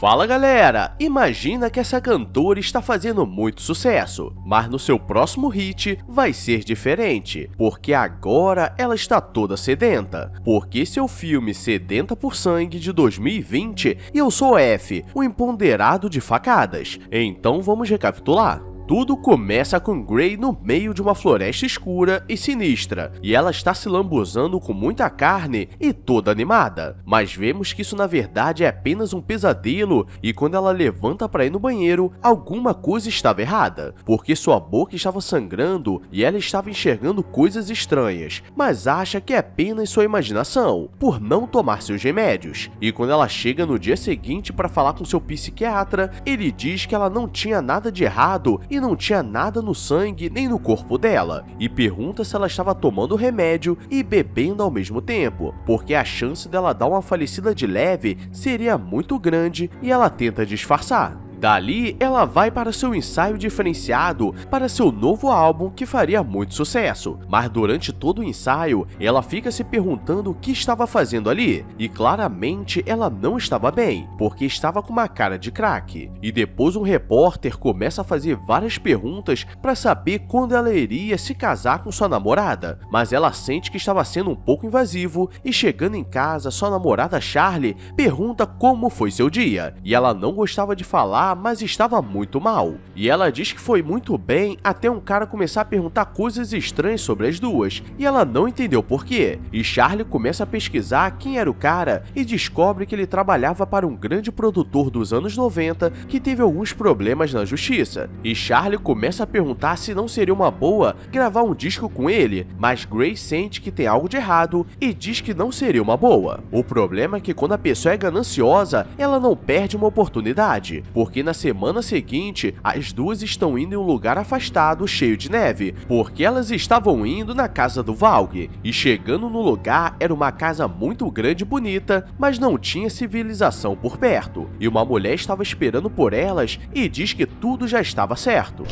Fala galera! Imagina que essa cantora está fazendo muito sucesso, mas no seu próximo hit vai ser diferente, porque agora ela está toda sedenta. Porque seu filme Sedenta por Sangue de 2020 e Eu Sou F, o empoderado de facadas. Então vamos recapitular. Tudo começa com Grey no meio de uma floresta escura e sinistra, e ela está se lambuzando com muita carne e toda animada. Mas vemos que isso na verdade é apenas um pesadelo, e quando ela levanta para ir no banheiro, alguma coisa estava errada, porque sua boca estava sangrando e ela estava enxergando coisas estranhas, mas acha que é apenas sua imaginação, por não tomar seus remédios. E quando ela chega no dia seguinte para falar com seu psiquiatra, ele diz que ela não tinha nada de errado e que não tinha nada no sangue nem no corpo dela, e pergunta se ela estava tomando remédio e bebendo ao mesmo tempo, porque a chance dela dar uma falecida de leve seria muito grande e ela tenta disfarçar. Dali, ela vai para seu ensaio diferenciado para seu novo álbum que faria muito sucesso, mas durante todo o ensaio, ela fica se perguntando o que estava fazendo ali, e claramente ela não estava bem, porque estava com uma cara de craque. E depois um repórter começa a fazer várias perguntas para saber quando ela iria se casar com sua namorada, mas ela sente que estava sendo um pouco invasivo e chegando em casa, sua namorada Charlie pergunta como foi seu dia, e ela não gostava de falar ah, mas estava muito mal. E ela diz que foi muito bem até um cara começar a perguntar coisas estranhas sobre as duas, e ela não entendeu porquê. E Charlie começa a pesquisar quem era o cara e descobre que ele trabalhava para um grande produtor dos anos 90 que teve alguns problemas na justiça. E Charlie começa a perguntar se não seria uma boa gravar um disco com ele, mas Gray sente que tem algo de errado e diz que não seria uma boa. O problema é que quando a pessoa é gananciosa, ela não perde uma oportunidade, porque porque na semana seguinte as duas estão indo em um lugar afastado cheio de neve, porque elas estavam indo na casa do Valg. E chegando no lugar era uma casa muito grande e bonita, mas não tinha civilização por perto. E uma mulher estava esperando por elas e diz que tudo já estava certo.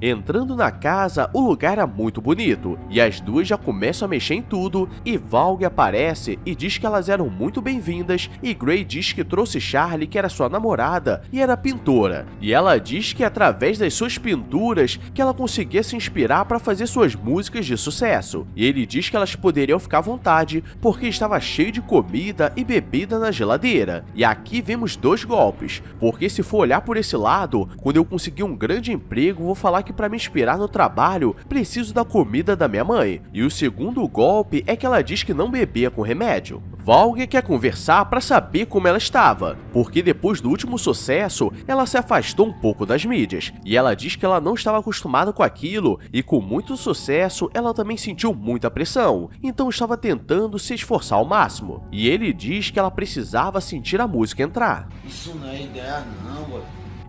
Entrando na casa, o lugar é muito bonito, e as duas já começam a mexer em tudo, e Valg aparece e diz que elas eram muito bem-vindas, e Gray diz que trouxe Charlie, que era sua namorada, e era pintora. E ela diz que é através das suas pinturas que ela conseguia se inspirar para fazer suas músicas de sucesso. E ele diz que elas poderiam ficar à vontade, porque estava cheio de comida e bebida na geladeira. E aqui vemos dois golpes, porque se for olhar por esse lado, quando eu conseguir um grande emprego, vou falar falar que para me inspirar no trabalho, preciso da comida da minha mãe. E o segundo golpe é que ela diz que não bebia com remédio. Valg quer conversar para saber como ela estava, porque depois do último sucesso, ela se afastou um pouco das mídias, e ela diz que ela não estava acostumada com aquilo, e com muito sucesso, ela também sentiu muita pressão, então estava tentando se esforçar ao máximo. E ele diz que ela precisava sentir a música entrar. Isso não é ideia não, boy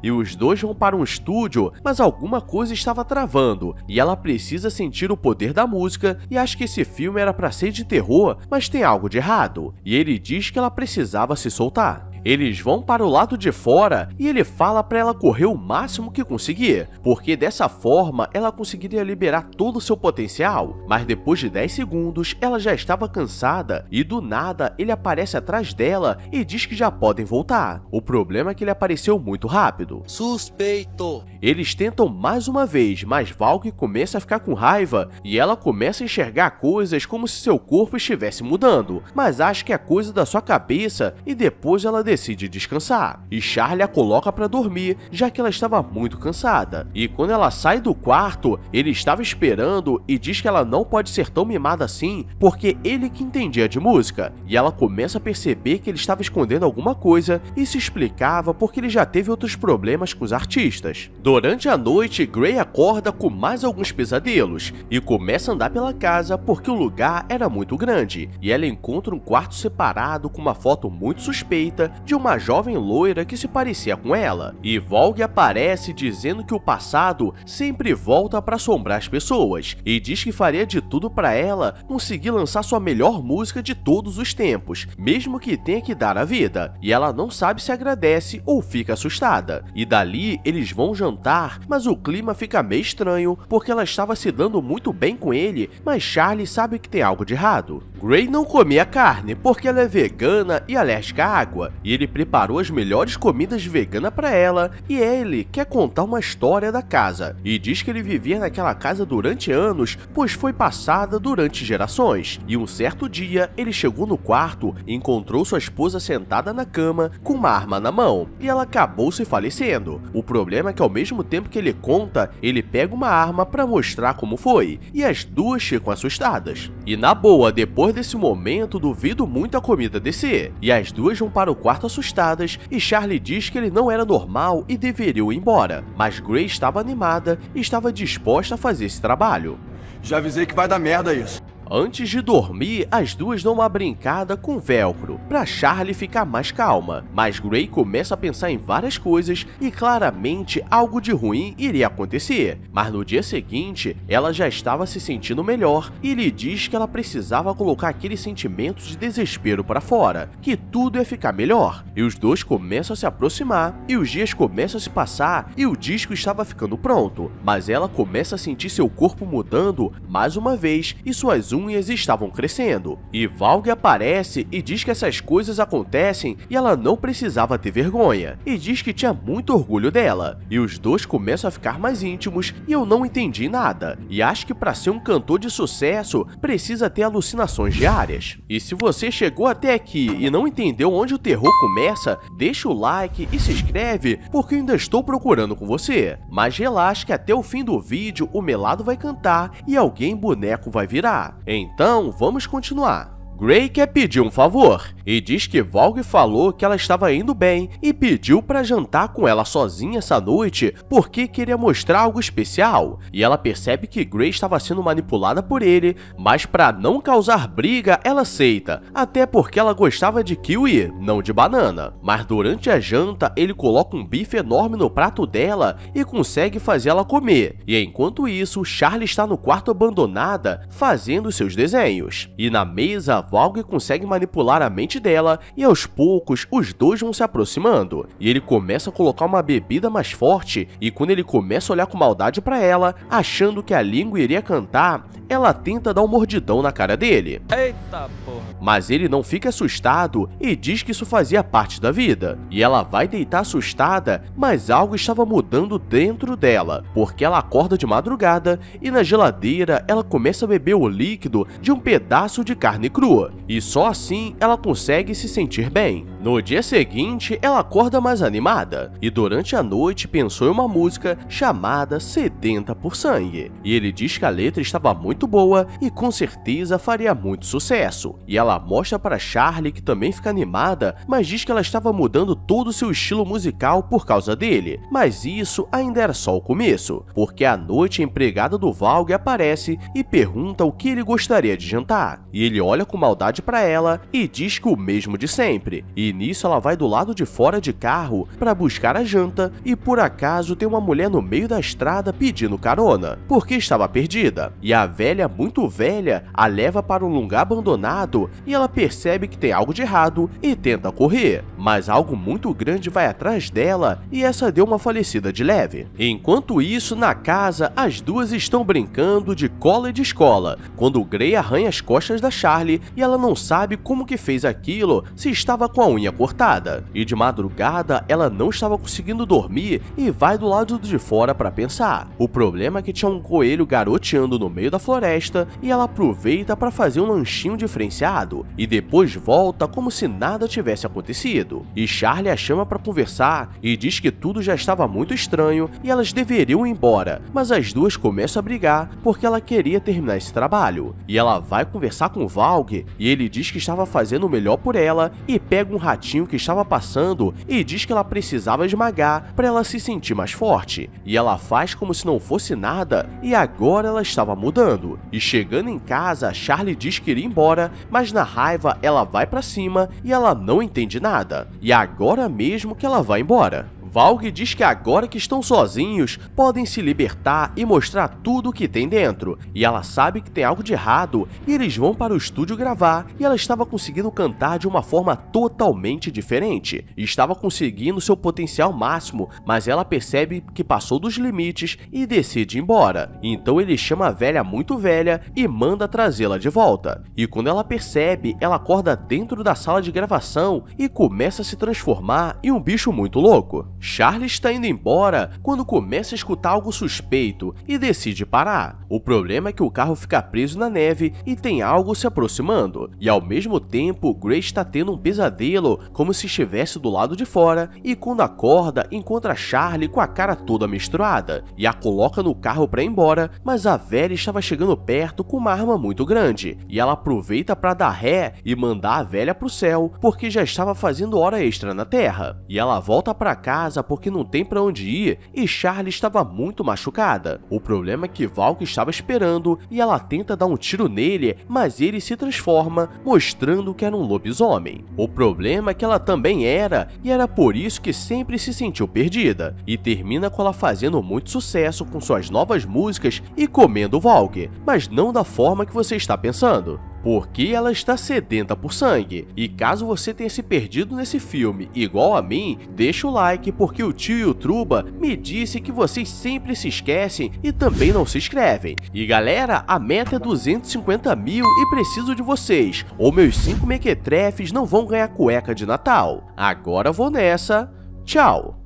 e os dois vão para um estúdio, mas alguma coisa estava travando e ela precisa sentir o poder da música e acha que esse filme era para ser de terror, mas tem algo de errado. E ele diz que ela precisava se soltar. Eles vão para o lado de fora e ele fala para ela correr o máximo que conseguir, porque dessa forma ela conseguiria liberar todo o seu potencial. Mas depois de 10 segundos, ela já estava cansada e do nada ele aparece atrás dela e diz que já podem voltar. O problema é que ele apareceu muito rápido. Suspeito. Eles tentam mais uma vez, mas Valk começa a ficar com raiva e ela começa a enxergar coisas como se seu corpo estivesse mudando, mas acha que é coisa da sua cabeça e depois ela decide descansar, e Charlie a coloca para dormir, já que ela estava muito cansada. E quando ela sai do quarto, ele estava esperando e diz que ela não pode ser tão mimada assim, porque ele que entendia de música. E ela começa a perceber que ele estava escondendo alguma coisa e se explicava porque ele já teve outros problemas com os artistas. Durante a noite, Gray acorda com mais alguns pesadelos e começa a andar pela casa porque o lugar era muito grande, e ela encontra um quarto separado com uma foto muito suspeita de uma jovem loira que se parecia com ela, e Vogue aparece dizendo que o passado sempre volta para assombrar as pessoas, e diz que faria de tudo para ela conseguir lançar sua melhor música de todos os tempos, mesmo que tenha que dar a vida, e ela não sabe se agradece ou fica assustada. E dali eles vão jantar, mas o clima fica meio estranho porque ela estava se dando muito bem com ele, mas Charlie sabe que tem algo de errado. Gray não comia carne porque ela é vegana e alérgica à água, e ele preparou as melhores comidas veganas para ela e é, ele quer contar uma história da casa e diz que ele vivia naquela casa durante anos, pois foi passada durante gerações. E um certo dia ele chegou no quarto e encontrou sua esposa sentada na cama com uma arma na mão e ela acabou se falecendo. O problema é que ao mesmo tempo que ele conta, ele pega uma arma para mostrar como foi e as duas ficam assustadas. E na boa, depois desse momento, duvido muito a comida descer e as duas vão para o quarto quarto assustadas e Charlie diz que ele não era normal e deveria ir embora, mas Gray estava animada e estava disposta a fazer esse trabalho. Já avisei que vai dar merda isso. Antes de dormir, as duas dão uma brincada com velcro, para Charlie ficar mais calma, mas Gray começa a pensar em várias coisas e claramente algo de ruim iria acontecer. Mas no dia seguinte, ela já estava se sentindo melhor e lhe diz que ela precisava colocar aquele sentimento de desespero para fora, que tudo ia ficar melhor. E os dois começam a se aproximar e os dias começam a se passar e o disco estava ficando pronto, mas ela começa a sentir seu corpo mudando mais uma vez e suas unhas unhas estavam crescendo. E Valg aparece e diz que essas coisas acontecem e ela não precisava ter vergonha. E diz que tinha muito orgulho dela. E os dois começam a ficar mais íntimos e eu não entendi nada. E acho que para ser um cantor de sucesso precisa ter alucinações diárias. E se você chegou até aqui e não entendeu onde o terror começa, deixa o like e se inscreve porque eu ainda estou procurando com você. Mas relaxa que até o fim do vídeo o melado vai cantar e alguém boneco vai virar. Então, vamos continuar. Gray quer pedir um favor e diz que Valg falou que ela estava indo bem e pediu para jantar com ela sozinha essa noite porque queria mostrar algo especial. E ela percebe que Gray estava sendo manipulada por ele, mas para não causar briga, ela aceita, até porque ela gostava de kiwi, não de banana. Mas durante a janta, ele coloca um bife enorme no prato dela e consegue fazer ela comer. E enquanto isso, Charlie está no quarto abandonada, fazendo seus desenhos. E na mesa, Valg consegue manipular a mente dela e aos poucos os dois vão se aproximando. E ele começa a colocar uma bebida mais forte e quando ele começa a olhar com maldade para ela, achando que a língua iria cantar, ela tenta dar um mordidão na cara dele. Eita porra. Mas ele não fica assustado e diz que isso fazia parte da vida. E ela vai deitar assustada, mas algo estava mudando dentro dela, porque ela acorda de madrugada e na geladeira ela começa a beber o líquido de um pedaço de carne crua sua, e só assim ela consegue se sentir bem. No dia seguinte, ela acorda mais animada e durante a noite pensou em uma música chamada Sedenta por Sangue. E ele diz que a letra estava muito boa e com certeza faria muito sucesso. E ela mostra para Charlie que também fica animada, mas diz que ela estava mudando todo o seu estilo musical por causa dele. Mas isso ainda era só o começo, porque à noite a empregada do Valg aparece e pergunta o que ele gostaria de jantar. E ele olha com maldade para ela e diz que o mesmo de sempre. E nisso ela vai do lado de fora de carro para buscar a janta e por acaso tem uma mulher no meio da estrada pedindo carona, porque estava perdida. E a velha, muito velha, a leva para um lugar abandonado e ela percebe que tem algo de errado e tenta correr, mas algo muito grande vai atrás dela e essa deu uma falecida de leve. Enquanto isso, na casa, as duas estão brincando de cola e de escola, quando Gray arranha as costas da Charlie e ela não sabe como que fez aquilo se estava com a unha cortada. E de madrugada ela não estava conseguindo dormir e vai do lado de fora para pensar. O problema é que tinha um coelho garoteando no meio da floresta e ela aproveita para fazer um lanchinho diferenciado e depois volta como se nada tivesse acontecido. E Charlie a chama para conversar e diz que tudo já estava muito estranho e elas deveriam ir embora, mas as duas começam a brigar porque ela queria terminar esse trabalho. E ela vai conversar com Valg e ele diz que estava fazendo o melhor por ela e pega um ratinho que estava passando e diz que ela precisava esmagar para ela se sentir mais forte. E ela faz como se não fosse nada e agora ela estava mudando. E chegando em casa, Charlie diz que iria embora, mas na raiva ela vai para cima e ela não entende nada. E agora mesmo que ela vai embora. Valg diz que agora que estão sozinhos, podem se libertar e mostrar tudo o que tem dentro. E ela sabe que tem algo de errado, e eles vão para o estúdio gravar, e ela estava conseguindo cantar de uma forma totalmente diferente. E estava conseguindo seu potencial máximo, mas ela percebe que passou dos limites e decide ir embora. Então ele chama a velha muito velha e manda trazê-la de volta. E quando ela percebe, ela acorda dentro da sala de gravação e começa a se transformar em um bicho muito louco. Charlie está indo embora quando começa a escutar algo suspeito e decide parar. O problema é que o carro fica preso na neve e tem algo se aproximando, e ao mesmo tempo Grace está tendo um pesadelo como se estivesse do lado de fora e quando acorda encontra Charlie com a cara toda misturada e a coloca no carro para ir embora, mas a velha estava chegando perto com uma arma muito grande e ela aproveita para dar ré e mandar a velha pro céu porque já estava fazendo hora extra na terra. E ela volta para casa casa porque não tem para onde ir e Charlie estava muito machucada. O problema é que Valk estava esperando e ela tenta dar um tiro nele, mas ele se transforma, mostrando que era um lobisomem. O problema é que ela também era e era por isso que sempre se sentiu perdida. E termina com ela fazendo muito sucesso com suas novas músicas e comendo Valk, mas não da forma que você está pensando porque ela está sedenta por sangue. E caso você tenha se perdido nesse filme, igual a mim, deixa o like porque o tio e o Truba me disse que vocês sempre se esquecem e também não se inscrevem. E galera, a meta é 250 mil e preciso de vocês, ou meus 5 mequetrefes não vão ganhar cueca de Natal. Agora vou nessa, tchau!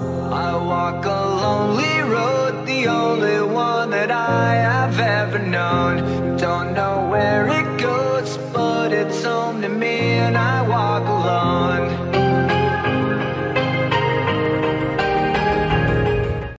I walk a lonely road, the only one that I have ever known. Don't know where it goes, but it's home to me and I walk alone.